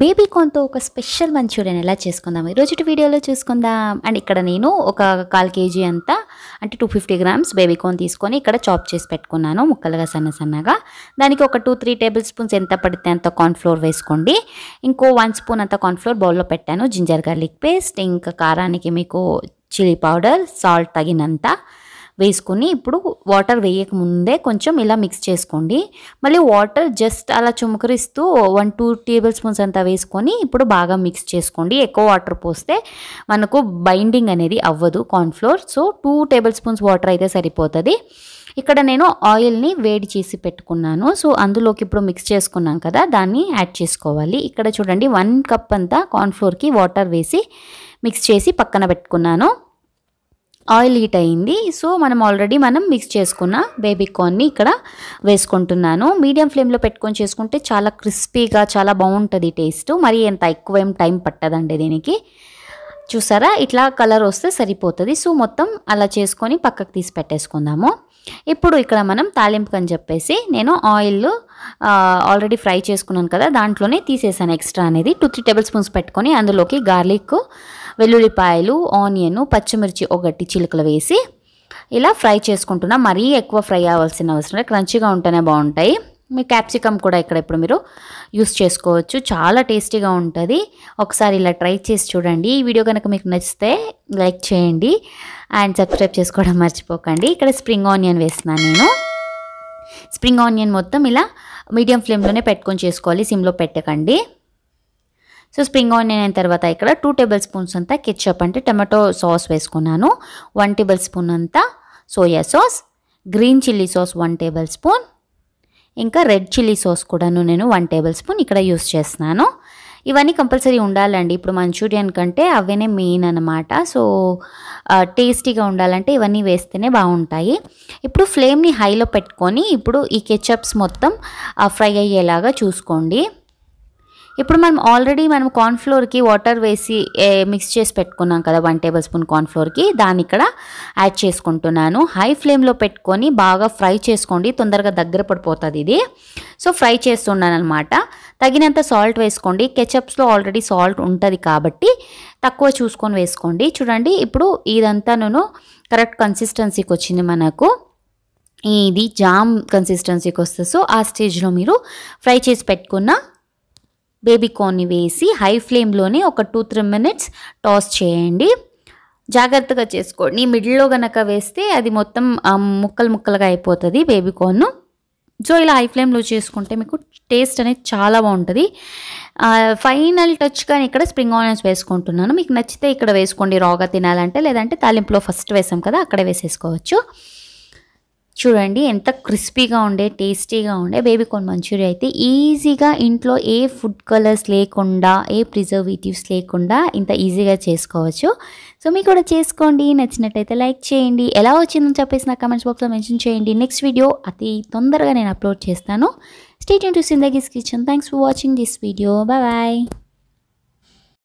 baby కార్న్తో ఒక special Manchurian ఎలా చేసుకుందాం ఈరోజు వీడియోలో చూసుకుందాం అండ్ ఇక్కడ నేను ఒక కాల్ కేజీ అంతా అంటే two fifty grams baby corn తీసుకొని ఇక్కడ చాప్ చేసి పెట్టుకున్నాను ముక్కలుగా సన్న సన్నగా దానికి ఒక టూ త్రీ టేబుల్ స్పూన్స్ ఎంత పడితే అంత కార్న్ఫ్లోర్ వేసుకోండి ఇంకో వన్ స్పూన్ అంత కార్న్ఫ్లోర్ బౌల్లో పెట్టాను జింజర్ గార్లిక్ పేస్ట్ ఇంకా కారానికి మీకు చిల్లీ పౌడర్ సాల్ట్ తగినంత వేసుకుని ఇప్పుడు వాటర్ వేయకముందే కొంచెం ఇలా మిక్స్ చేసుకోండి మళ్ళీ వాటర్ జస్ట్ అలా చుమకరిస్తూ వన్ టూ టేబుల్ స్పూన్స్ అంతా వేసుకొని ఇప్పుడు బాగా మిక్స్ చేసుకోండి ఎక్కువ వాటర్ పోస్తే మనకు బైండింగ్ అనేది అవ్వదు cornflour so two tablespoons water అయితే సరిపోతుంది ఇక్కడ నేను ఆయిల్ని వేడి చేసి పెట్టుకున్నాను సో అందులోకి ఇప్పుడు మిక్స్ చేసుకున్నాం కదా దాన్ని యాడ్ చేసుకోవాలి ఇక్కడ చూడండి వన్ కప్ అంతా కార్న్ఫ్లోర్కి వాటర్ వేసి మిక్స్ చేసి పక్కన పెట్టుకున్నాను ఆయిల్ హీట్ అయింది సో మనం ఆల్రెడీ మనం మిక్స్ చేసుకున్న బేబీ కార్న్ని ఇక్కడ వేసుకుంటున్నాను మీడియం ఫ్లేమ్లో పెట్టుకొని చేసుకుంటే చాలా క్రిస్పీగా చాలా బాగుంటుంది టేస్ట్ మరి ఎంత ఎక్కువ ఏం టైం పట్టదండి దీనికి చూసారా ఇట్లా కలర్ వస్తే సరిపోతుంది సో మొత్తం అలా చేసుకొని పక్కకు తీసి పెట్టేసుకుందాము ఇప్పుడు ఇక్కడ మనం తాలింపు అని చెప్పేసి నేను ఆయిల్ ఆల్రెడీ ఫ్రై చేసుకున్నాను కదా దాంట్లోనే తీసేసాను ఎక్స్ట్రా అనేది టూ త్రీ టేబుల్ స్పూన్స్ పెట్టుకొని అందులోకి గార్లిక్ వెల్లుల్లిపాయలు ఆనియన్ పచ్చిమిర్చి ఒకటి చిలుకలు వేసి ఇలా ఫ్రై చేసుకుంటున్నా మరీ ఎక్కువ ఫ్రై అవ్వాల్సిన అవసరం క్రంచిగా ఉంటేనే బాగుంటాయి మీ క్యాప్సికమ్ కూడా ఇక్కడ ఇప్పుడు మీరు యూస్ చేసుకోవచ్చు చాలా టేస్టీగా ఉంటుంది ఒకసారి ఇలా ట్రై చేసి చూడండి ఈ వీడియో కనుక మీకు నచ్చితే లైక్ చేయండి అండ్ సబ్స్క్రైబ్ చేసుకోవడం మర్చిపోకండి ఇక్కడ స్ప్రింగ్ ఆనియన్ వేస్తున్నాను నేను స్ప్రింగ్ ఆనియన్ మొత్తం ఇలా మీడియం ఫ్లేమ్లోనే పెట్టుకొని చేసుకోవాలి సిమ్లో పెట్టకండి సో స్ప్రింగ్ ఆనియన్ అయిన తర్వాత ఇక్కడ టూ టేబుల్ స్పూన్స్ అంతా కెచ్చప్ అంటే టమాటో సాస్ వేసుకున్నాను వన్ టేబుల్ స్పూన్ అంతా soya sauce green chilli sauce one tablespoon ఇంకా రెడ్ చిల్లీ సాస్ కూడాను నేను వన్ టేబుల్ స్పూన్ ఇక్కడ యూస్ చేస్తున్నాను ఇవన్నీ కంపల్సరీ ఉండాలండి ఇప్పుడు మంచూరియన్ కంటే అవేనే మెయిన్ అనమాట సో టేస్టీగా ఉండాలంటే ఇవన్నీ వేస్తేనే బాగుంటాయి ఇప్పుడు ఫ్లేమ్ని హైలో పెట్టుకొని ఇప్పుడు ఈ కెచప్స్ మొత్తం ఫ్రై అయ్యేలాగా చూసుకోండి ఇప్పుడు మనం ఆల్రెడీ మనం కార్న్ఫ్లోర్కి వాటర్ వేసి మిక్స్ చేసి పెట్టుకున్నాం కదా వన్ టేబుల్ స్పూన్ కార్న్ఫ్లోర్కి దాన్ని ఇక్కడ యాడ్ చేసుకుంటున్నాను హై ఫ్లేమ్లో పెట్టుకొని బాగా ఫ్రై చేసుకోండి తొందరగా దగ్గర పడిపోతుంది ఇది సో ఫ్రై చేస్తున్నాను అనమాట తగినంత సాల్ట్ వేసుకోండి కెచప్స్లో ఆల్రెడీ సాల్ట్ ఉంటుంది కాబట్టి తక్కువ చూసుకొని వేసుకోండి చూడండి ఇప్పుడు ఇదంతా నేను కరెక్ట్ కన్సిస్టెన్సీకి వచ్చింది మనకు ఇది జామ్ కన్సిస్టెన్సీకి వస్తుంది సో ఆ స్టేజ్లో మీరు ఫ్రై చేసి పెట్టుకున్న బేబీకాన్ని వేసి హై ఫ్లేమ్లోనే ఒక టూ త్రీ మినిట్స్ టాస్ చేయండి జాగ్రత్తగా చేసుకోండి మిడిల్లో కనుక వేస్తే అది మొత్తం ముక్కలు ముక్కలుగా అయిపోతుంది బేబీకార్న్ సో ఇలా హై ఫ్లేమ్లో చేసుకుంటే మీకు టేస్ట్ అనేది చాలా బాగుంటుంది ఫైనల్ టచ్ కానీ ఇక్కడ స్ప్రింగ్ ఆనియన్స్ వేసుకుంటున్నాను మీకు నచ్చితే ఇక్కడ వేసుకోండి రాగా తినాలంటే లేదంటే తాలింపులో ఫస్ట్ వేసాం కదా అక్కడ వేసేసుకోవచ్చు చూడండి ఎంత క్రిస్పీగా ఉండే టేస్టీగా ఉండే బేబీ కార్న్ మంచూరియా అయితే ఈజీగా ఇంట్లో ఏ ఫుడ్ కలర్స్ లేకుండా ఏ ప్రిజర్వేటివ్స్ లేకుండా ఇంత ఈజీగా చేసుకోవచ్చు సో మీకు కూడా చేసుకోండి నచ్చినట్టయితే లైక్ చేయండి ఎలా వచ్చిందని చెప్పేసి నా కమెంట్స్ బాక్స్లో మెన్షన్ చేయండి నెక్స్ట్ వీడియో అతి తొందరగా నేను అప్లోడ్ చేస్తాను స్టేట్ టు సిందగీస్ kitchen thanks for watching this video bye